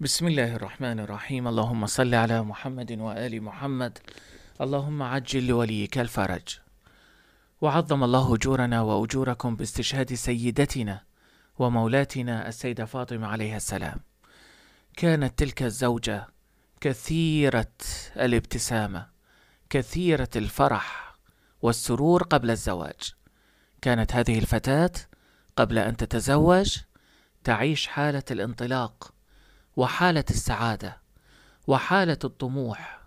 بسم الله الرحمن الرحيم اللهم صل على محمد وآل محمد اللهم عجل لوليك الفرج وعظم الله أجورنا وأجوركم باستشهاد سيدتنا ومولاتنا السيدة فاطمة عليها السلام كانت تلك الزوجة كثيرة الابتسامة كثيرة الفرح والسرور قبل الزواج كانت هذه الفتاة قبل أن تتزوج تعيش حالة الانطلاق وحالة السعادة وحالة الطموح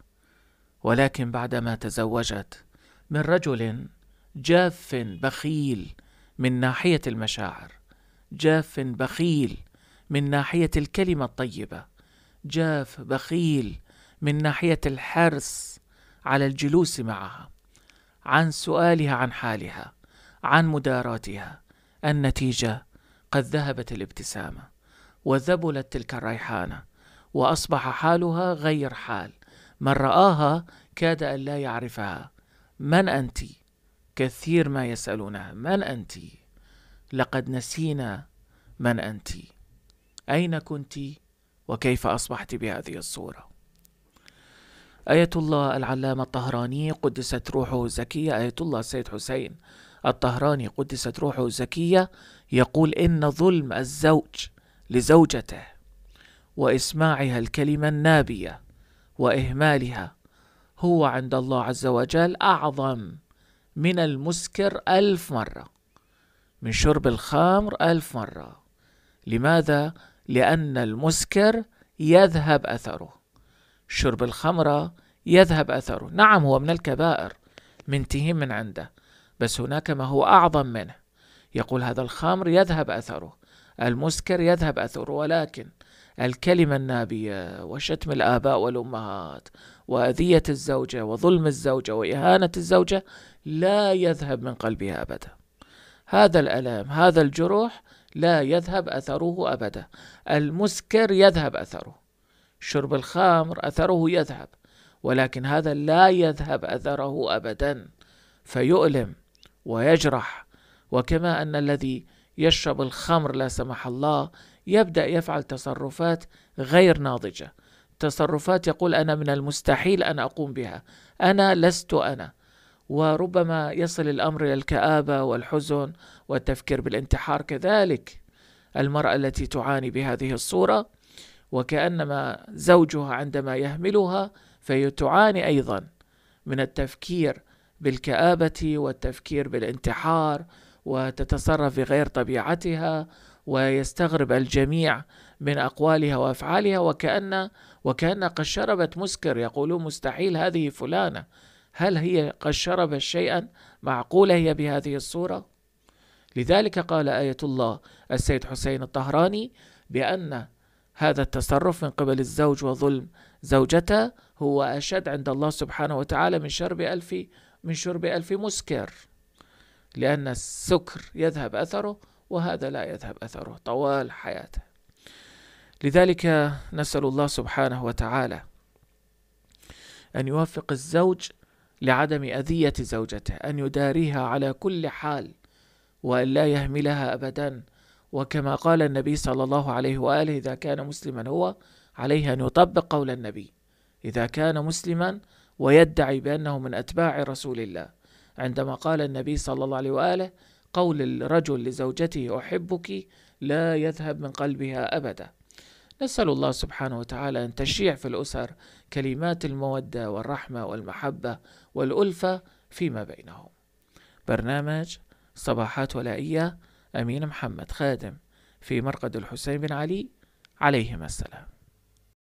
ولكن بعدما تزوجت من رجل جاف بخيل من ناحية المشاعر جاف بخيل من ناحية الكلمة الطيبة جاف بخيل من ناحية الحرص على الجلوس معها عن سؤالها عن حالها عن مداراتها النتيجة قد ذهبت الابتسامة وذبلت تلك الريحانة وأصبح حالها غير حال من رآها كاد أن لا يعرفها من أنت؟ كثير ما يسألونها من أنت؟ لقد نسينا من أنت؟ أين كنت؟ وكيف أصبحت بهذه الصورة؟ آية الله العلامة الطهراني قدست روحه زكية آية الله السيد حسين الطهراني قدست روحه زكية يقول إن ظلم الزوج لزوجته واسماعها الكلمه النابيه واهمالها هو عند الله عز وجل اعظم من المسكر الف مره من شرب الخمر الف مره لماذا لان المسكر يذهب اثره شرب الخمره يذهب اثره نعم هو من الكبائر منتهين من عنده بس هناك ما هو اعظم منه يقول هذا الخمر يذهب اثره المسكر يذهب أثره ولكن الكلمة النابية وشتم الآباء والأمهات وأذية الزوجة وظلم الزوجة وإهانة الزوجة لا يذهب من قلبها أبدا هذا الألم هذا الجروح لا يذهب أثره أبدا المسكر يذهب أثره شرب الخمر أثره يذهب ولكن هذا لا يذهب أثره أبدا فيؤلم ويجرح وكما أن الذي يشرب الخمر لا سمح الله يبدأ يفعل تصرفات غير ناضجة تصرفات يقول أنا من المستحيل أن أقوم بها أنا لست أنا وربما يصل الأمر إلى الكآبة والحزن والتفكير بالانتحار كذلك المرأة التي تعاني بهذه الصورة وكأنما زوجها عندما يهملها فهي تعاني أيضا من التفكير بالكآبة والتفكير بالانتحار وتتصرف بغير غير طبيعتها ويستغرب الجميع من أقوالها وأفعالها وكأن وكأن قد شربت مسكر يقولون مستحيل هذه فلانة هل هي قد شربت شيئا معقولة هي بهذه الصورة؟ لذلك قال آية الله السيد حسين الطهراني بأن هذا التصرف من قبل الزوج وظلم زوجته هو أشد عند الله سبحانه وتعالى من شرب ألف من شرب ألف مسكر لأن السكر يذهب أثره وهذا لا يذهب أثره طوال حياته لذلك نسأل الله سبحانه وتعالى أن يوفق الزوج لعدم أذية زوجته أن يداريها على كل حال وأن لا يهملها أبدا وكما قال النبي صلى الله عليه وآله إذا كان مسلما هو عليه أن يطبق قول النبي إذا كان مسلما ويدعي بأنه من أتباع رسول الله عندما قال النبي صلى الله عليه واله قول الرجل لزوجته احبك لا يذهب من قلبها ابدا نسال الله سبحانه وتعالى ان تشيع في الاسر كلمات الموده والرحمه والمحبه والالفه فيما بينهم برنامج صباحات ولائيه امين محمد خادم في مرقد الحسين بن علي عليهما السلام